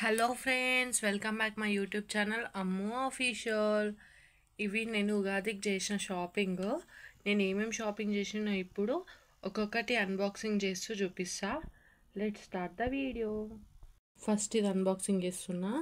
hello friends welcome back my YouTube channel అమ్మో official ఇవి నేను ఉగాదికి చేసిన షాపింగ్ నేను ఏమేమి షాపింగ్ చేసినా ఇప్పుడు ఒక్కొక్కటి అన్బాక్సింగ్ చేస్తూ చూపిస్తా let start the video first ఇది అన్బాక్సింగ్ చేస్తున్నా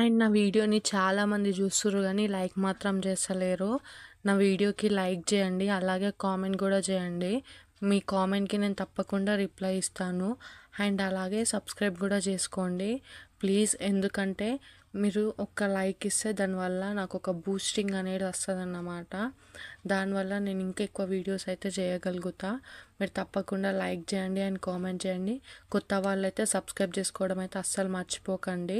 అండ్ నా వీడియోని చాలామంది చూస్తున్నారు కానీ లైక్ మాత్రం చేస్తలేరు నా వీడియోకి లైక్ చేయండి అలాగే కామెంట్ కూడా చేయండి మీ కామెంట్కి నేను తప్పకుండా రిప్లై ఇస్తాను అండ్ అలాగే సబ్స్క్రైబ్ కూడా చేసుకోండి ప్లీజ్ ఎందుకంటే మీరు ఒక లైక్ ఇస్తే దానివల్ల నాకు ఒక బూస్టింగ్ అనేది వస్తుంది అన్నమాట దానివల్ల నేను ఇంకా ఎక్కువ వీడియోస్ అయితే చేయగలుగుతా మీరు తప్పకుండా లైక్ చేయండి అండ్ కామెంట్ చేయండి కొత్త అయితే సబ్స్క్రైబ్ చేసుకోవడం అయితే అస్సలు మర్చిపోకండి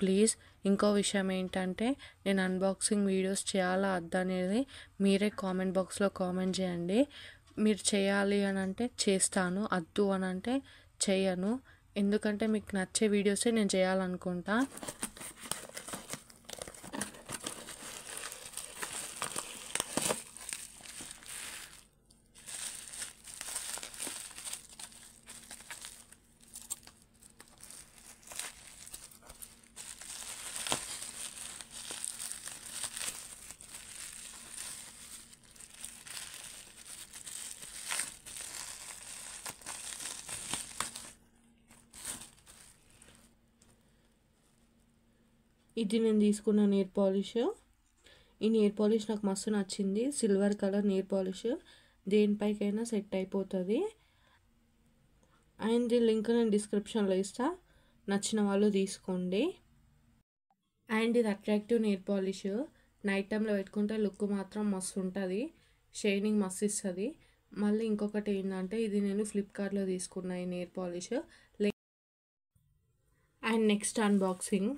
ప్లీజ్ ఇంకో విషయం ఏంటంటే నేను అన్బాక్సింగ్ వీడియోస్ చేయాలా అనేది మీరే కామెంట్ బాక్స్లో కామెంట్ చేయండి మీరు చేయాలి అని అంటే చేస్తాను వద్దు అని అంటే చేయను ఎందుకంటే మీకు నచ్చే వీడియోసే నేను చేయాలనుకుంటా ఇది నేను తీసుకున్న నెయిర్ పాలిష్ ఈ నెయిర్ పాలిష్ నాకు మస్తు నచ్చింది సిల్వర్ కలర్ నెయిర్ పాలిష్ దేనిపైకైనా సెట్ అయిపోతుంది అండ్ లింక్ నేను డిస్క్రిప్షన్లో ఇస్తా నచ్చిన వాళ్ళు తీసుకోండి అండ్ ఇది అట్రాక్టివ్ నెయిర్ పాలిష్ నైట్ టైంలో పెట్టుకుంటే లుక్ మాత్రం మస్తు ఉంటుంది షైనింగ్ మస్తు ఇస్తుంది మళ్ళీ ఇంకొకటి ఏంటంటే ఇది నేను ఫ్లిప్కార్ట్లో తీసుకున్న ఈ nail polish and next unboxing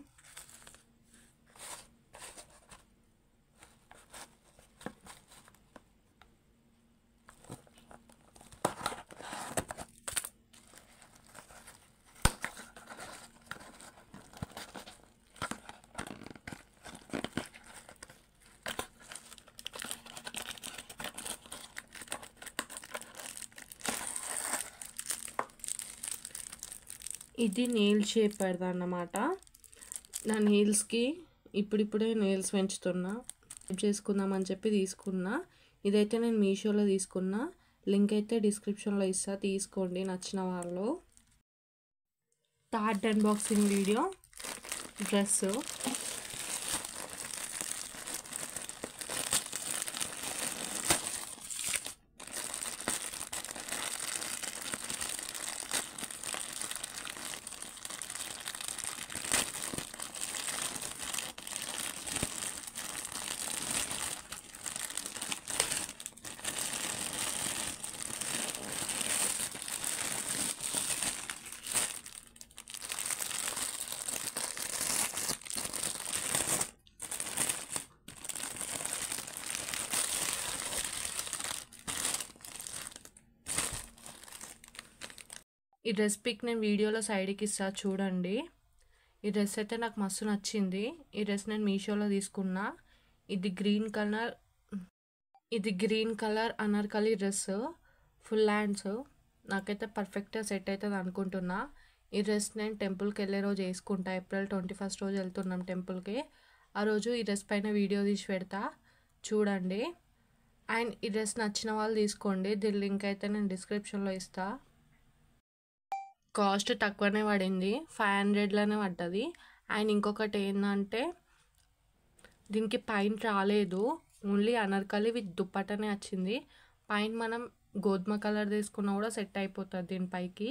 ఇది నెయిల్ షేప్ అన్నమాట నా నెయిల్స్కి ఇప్పుడిప్పుడే నెయిల్స్ పెంచుతున్నా చేసుకుందాం చేసుకుందామని చెప్పి తీసుకున్నా ఇదైతే నేను మీషోలో తీసుకున్నా లింక్ అయితే డిస్క్రిప్షన్లో ఇస్తా తీసుకోండి నచ్చిన వాళ్ళు థర్డ్ అన్బాక్సింగ్ వీడియో డ్రెస్సు ఈ డ్రెస్ పిక్ నేను వీడియోలో సైడ్కి ఇస్తా చూడండి ఈ డ్రెస్ అయితే నాకు మస్తు నచ్చింది ఈ డ్రెస్ నేను మీషోలో తీసుకున్నా ఇది గ్రీన్ కలర్ ఇది green colour anarkali dress full hands నాకైతే పర్ఫెక్ట్గా సెట్ అవుతుంది అనుకుంటున్నా ఈ డ్రెస్ నేను టెంపుల్కి వెళ్ళే రోజు వేసుకుంటా ఏప్రిల్ ట్వంటీ ఫస్ట్ రోజు వెళ్తున్నాం టెంపుల్కి ఆ రోజు ఈ డ్రెస్ పైన వీడియో తీసి పెడతా చూడండి అండ్ ఈ డ్రెస్ నచ్చిన వాళ్ళు తీసుకోండి దీని లింక్ అయితే నేను డిస్క్రిప్షన్లో ఇస్తాను కాస్ట్ తక్కువనే పడింది ఫైవ్ హండ్రెడ్లోనే పడ్డది అండ్ ఇంకొకటి ఏంటంటే దీనికి పైన్ రాలేదు ఓన్లీ అనర్కలి విత్ దుప్పటనే వచ్చింది పైన్ మనం గోధుమ కలర్ తీసుకున్నా కూడా సెట్ అయిపోతుంది దీనిపైకి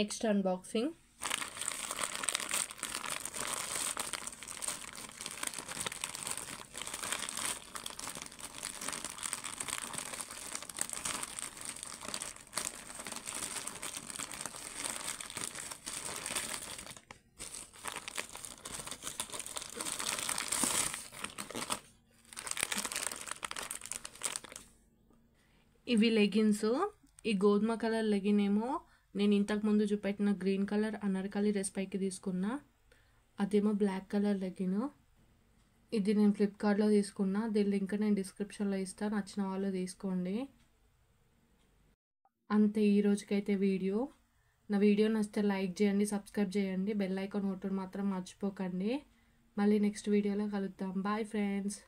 నెక్స్ట్ అన్బాక్సింగ్ ఇవి లెగిన్స్ ఈ గోధుమ కలర్ లెగిన్ ఏమో నేను ఇంతకు ముందు చూపెట్టిన గ్రీన్ కలర్ అనర్కలి డ్రెస్ పైకి తీసుకున్నా అదేమో బ్లాక్ కలర్ లెగిన్ ఇది నేను ఫ్లిప్కార్ట్లో తీసుకున్నా దీని లింక్ నేను డిస్క్రిప్షన్లో ఇస్తాను నచ్చిన వాళ్ళు తీసుకోండి అంతే ఈ రోజుకైతే వీడియో నా వీడియో నచ్చితే లైక్ చేయండి సబ్స్క్రైబ్ చేయండి బెల్ ఐకాన్ ఒకటి మాత్రం మర్చిపోకండి మళ్ళీ నెక్స్ట్ వీడియోలో కలుద్దాం బాయ్ ఫ్రెండ్స్